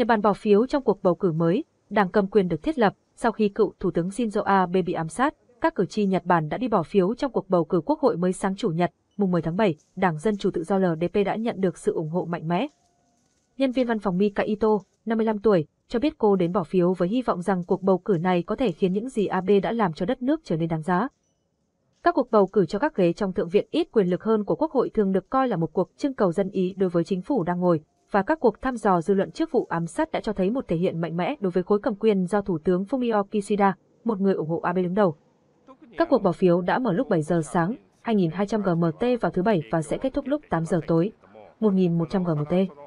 Nhật Bản bỏ phiếu trong cuộc bầu cử mới, đảng cầm quyền được thiết lập sau khi cựu Thủ tướng Shinzo Abe bị ám sát. Các cử tri Nhật Bản đã đi bỏ phiếu trong cuộc bầu cử quốc hội mới sáng chủ nhật, mùng 10 tháng 7, Đảng Dân Chủ Tự do LDP đã nhận được sự ủng hộ mạnh mẽ. Nhân viên văn phòng Mika Ito, 55 tuổi, cho biết cô đến bỏ phiếu với hy vọng rằng cuộc bầu cử này có thể khiến những gì Abe đã làm cho đất nước trở nên đáng giá. Các cuộc bầu cử cho các ghế trong Thượng viện ít quyền lực hơn của Quốc hội thường được coi là một cuộc trưng cầu dân ý đối với chính phủ đang ngồi, và các cuộc thăm dò dư luận trước vụ ám sát đã cho thấy một thể hiện mạnh mẽ đối với khối cầm quyền do Thủ tướng Fumio Kishida, một người ủng hộ Abe đứng đầu. Các cuộc bỏ phiếu đã mở lúc 7 giờ sáng, 2.200 GMT vào thứ Bảy và sẽ kết thúc lúc 8 giờ tối, 1.100 GMT.